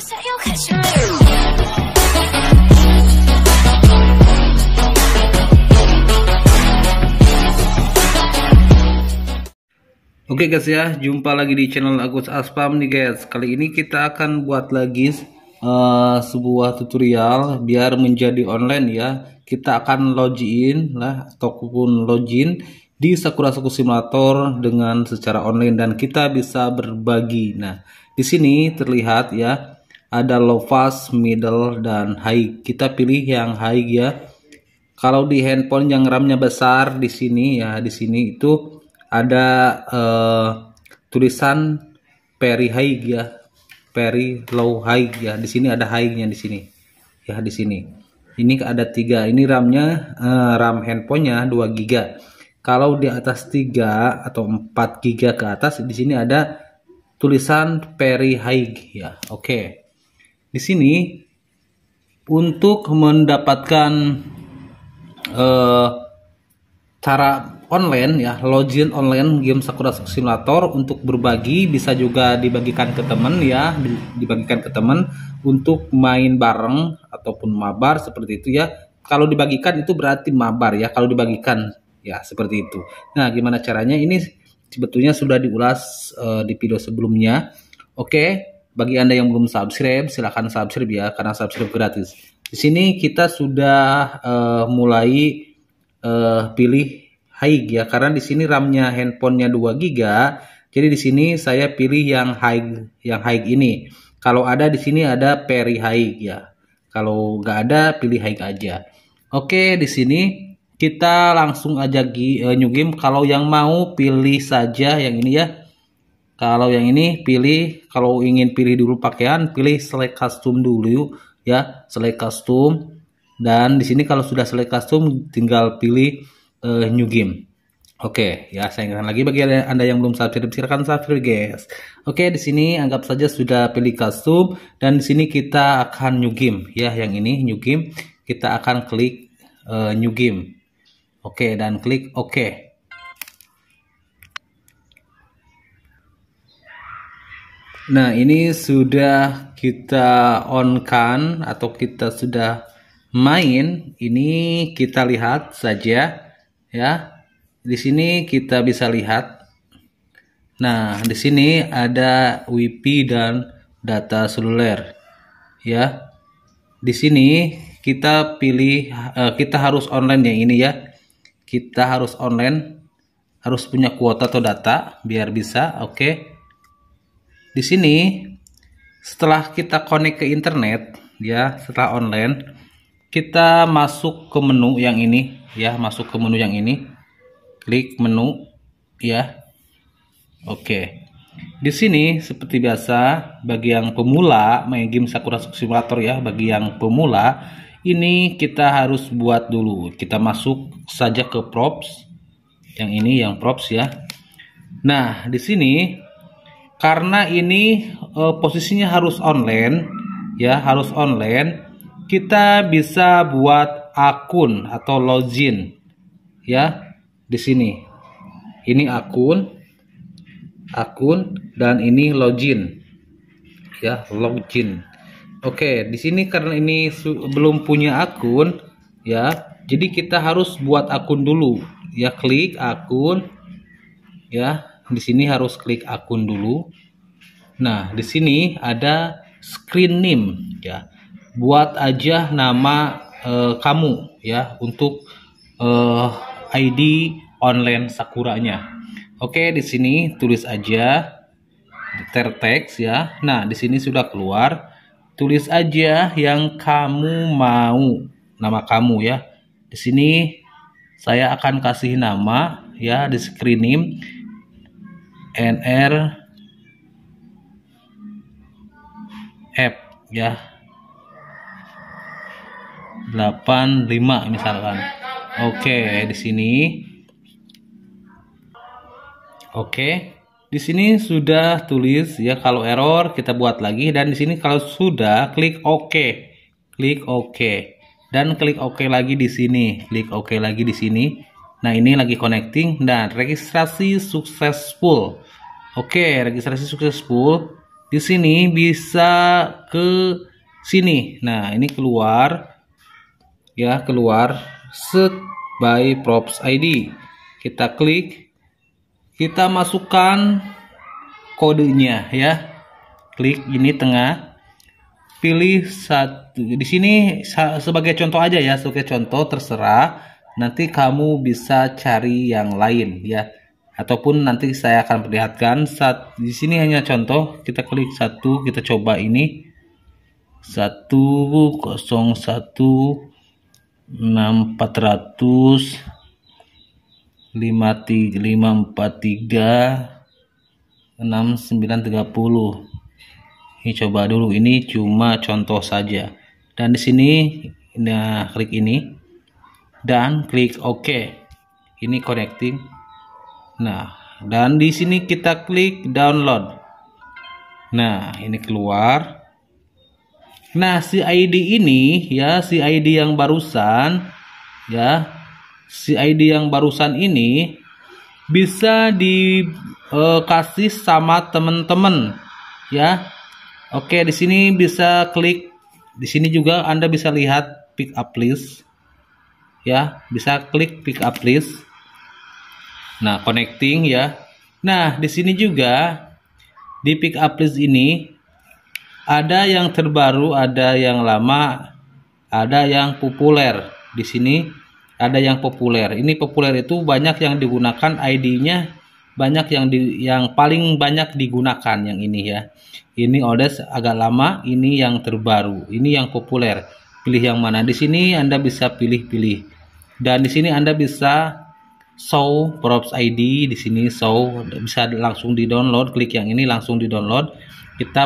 Oke okay guys ya, jumpa lagi di channel Agus Aspam nih guys. Kali ini kita akan buat lagi uh, sebuah tutorial biar menjadi online ya. Kita akan login lah ataupun login di Sakura Saku Simulator dengan secara online dan kita bisa berbagi. Nah, di sini terlihat ya ada low fast, middle, dan high. Kita pilih yang high ya. Kalau di handphone yang RAM-nya besar di sini ya, di sini itu ada uh, tulisan peri high ya, peri low high ya. Di sini ada high-nya di sini. Ya, di sini. Ini ada tiga. Ini RAM-nya uh, RAM handphonenya 2 giga. Kalau di atas 3 atau 4 giga ke atas di sini ada tulisan peri high ya. Oke. Okay di sini untuk mendapatkan uh, cara online ya login online game Sakura Simulator untuk berbagi bisa juga dibagikan ke teman ya dibagikan ke teman untuk main bareng ataupun mabar seperti itu ya kalau dibagikan itu berarti mabar ya kalau dibagikan ya seperti itu nah gimana caranya ini sebetulnya sudah diulas uh, di video sebelumnya oke okay. Bagi Anda yang belum subscribe, silahkan subscribe ya, karena subscribe gratis. Di sini kita sudah uh, mulai uh, pilih high ya, karena di sini RAM-nya handphonenya 2 GB, jadi di sini saya pilih yang high yang high ini. Kalau ada di sini ada peri high ya. Kalau nggak ada pilih high aja. Oke, di sini kita langsung aja eh, new game. Kalau yang mau pilih saja yang ini ya. Kalau yang ini pilih kalau ingin pilih dulu pakaian, pilih select custom dulu ya, select custom. Dan di sini kalau sudah select custom tinggal pilih uh, new game. Oke, okay, ya saya ingatkan lagi bagi Anda yang belum subscribe silakan subscribe guys. Oke, okay, di sini anggap saja sudah pilih custom dan di sini kita akan new game ya, yang ini new game. Kita akan klik uh, new game. Oke, okay, dan klik oke. Okay. Nah, ini sudah kita on kan atau kita sudah main. Ini kita lihat saja ya. Di sini kita bisa lihat. Nah, di sini ada WiFi dan data seluler. Ya. Di sini kita pilih eh, kita harus online yang ini ya. Kita harus online harus punya kuota atau data biar bisa, oke. Okay di sini setelah kita connect ke internet ya, setelah online, kita masuk ke menu yang ini ya, masuk ke menu yang ini. Klik menu ya. Oke. Di sini seperti biasa bagi yang pemula main game Sakura Simulator ya, bagi yang pemula ini kita harus buat dulu. Kita masuk saja ke props yang ini yang props ya. Nah, di sini karena ini e, posisinya harus online ya harus online kita bisa buat akun atau login ya di sini ini akun akun dan ini login ya login Oke di sini karena ini belum punya akun ya jadi kita harus buat akun dulu ya klik akun ya di sini harus klik akun dulu. Nah, di sini ada screen name ya. Buat aja nama uh, kamu ya untuk uh, eh, ID online Sakuranya. Oke, di sini tulis aja text ya. Nah, di sini sudah keluar. Tulis aja yang kamu mau, nama kamu ya. Di sini saya akan kasih nama ya di screen name NR F ya 85 misalkan oke okay, di sini oke okay. di sini sudah tulis ya kalau error kita buat lagi dan di sini kalau sudah klik oke okay. klik oke okay. dan klik oke okay lagi di sini klik oke lagi di sini Nah ini lagi connecting dan registrasi successful. Oke, registrasi successful. Di sini bisa ke sini. Nah ini keluar, ya keluar set by props ID. Kita klik, kita masukkan kodenya ya. Klik ini tengah, pilih satu. Di sini sebagai contoh aja ya, sebagai contoh terserah nanti kamu bisa cari yang lain ya ataupun nanti saya akan perlihatkan saat di sini hanya contoh kita klik satu kita coba ini 101 6400 5543 6930 ini coba dulu ini cuma contoh saja dan di sini nah klik ini dan klik OK. Ini connecting. Nah, dan di sini kita klik download. Nah, ini keluar. Nah, si ID ini ya, si ID yang barusan ya, si ID yang barusan ini bisa dikasih eh, e, sama teman-teman ya. Oke, di sini bisa klik di sini juga Anda bisa lihat pick up list ya bisa klik pick up list nah connecting ya nah di sini juga di pick up list ini ada yang terbaru ada yang lama ada yang populer di sini ada yang populer ini populer itu banyak yang digunakan ID-nya banyak yang di, yang paling banyak digunakan yang ini ya ini odes agak lama ini yang terbaru ini yang populer pilih yang mana. Di sini Anda bisa pilih-pilih. Dan di sini Anda bisa show props ID di sini show bisa langsung di-download, klik yang ini langsung di-download. Kita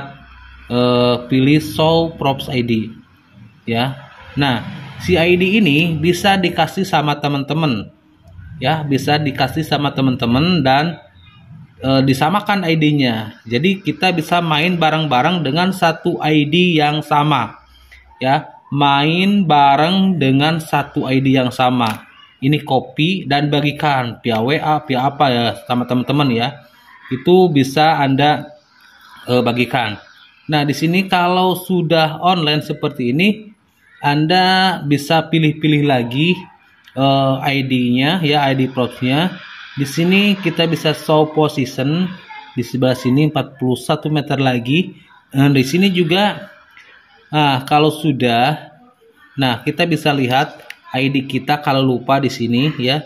uh, pilih show props ID. Ya. Nah, si ID ini bisa dikasih sama teman-teman. Ya, bisa dikasih sama teman-teman dan e, disamakan ID-nya. Jadi kita bisa main bareng-bareng dengan satu ID yang sama. Ya, main bareng dengan satu ID yang sama. Ini copy dan bagikan via WA, via apa ya sama teman-teman ya. Itu bisa Anda uh, bagikan. Nah, di sini kalau sudah online seperti ini, Anda bisa pilih-pilih lagi uh, ID-nya ya, ID props-nya. Di sini kita bisa show position di sebelah sini 41 meter lagi. Dan eh, di sini juga Nah, kalau sudah, nah kita bisa lihat ID kita kalau lupa di sini ya.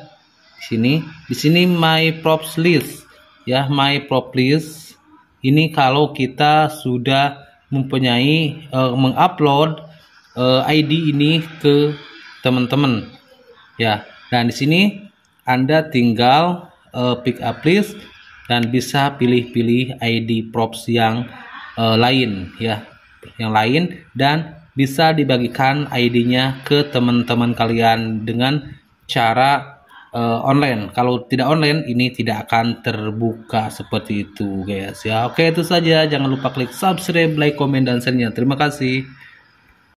Di sini, di sini my props list ya, my props list. Ini kalau kita sudah mempunyai uh, mengupload uh, eh, ID ini ke teman-teman ya. Dan di sini Anda tinggal uh, pick up list dan bisa pilih-pilih ID props yang uh, lain ya yang lain dan bisa dibagikan ID-nya ke teman-teman kalian dengan cara uh, online. Kalau tidak online ini tidak akan terbuka seperti itu guys ya. Oke itu saja jangan lupa klik subscribe, like, komen dan share-nya. Terima kasih.